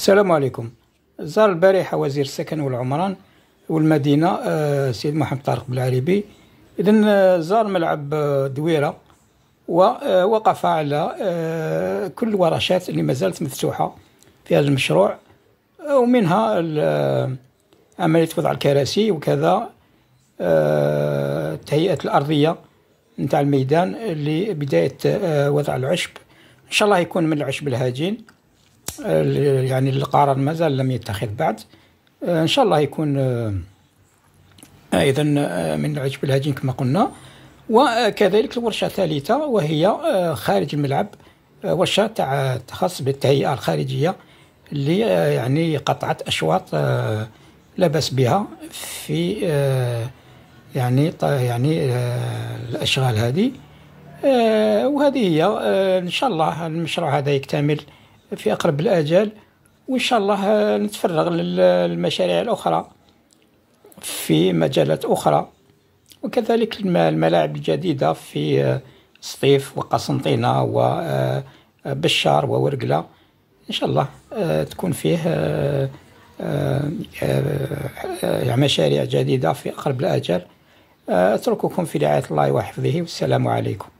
السلام عليكم زار البارحة وزير السكن والعمران والمدينة آه، سيد محمد طارق بالعريبي إذا آه، زار ملعب آه، دويرة ووقف على كل الورشات اللي مازالت مفتوحة في هذا المشروع ومنها عملية وضع الكراسي وكذا تهيئة الأرضية نتاع الميدان لبداية وضع العشب إن شاء الله يكون من العشب الهجين يعني القرار مازال لم يتخذ بعد آه، ان شاء الله يكون ايضا آه، آه، من عجب الهجين كما قلنا وكذلك الورشه الثالثه وهي خارج الملعب ورشه تاع تخص بالتهيئه الخارجيه اللي يعني قطعت اشواط لا باس بها في يعني يعني الاشغال هذه وهذه هي ان شاء الله المشروع هذا يكتمل في أقرب الآجال وإن شاء الله نتفرغ للمشاريع الأخرى في مجالات أخرى وكذلك الملاعب الجديدة في سطيف وقسنطينة وبشار آه، وورقلة إن شاء الله آه، تكون فيه آه، مشاريع جديدة في أقرب الآجال أترككم في رعاية الله وحفظه والسلام عليكم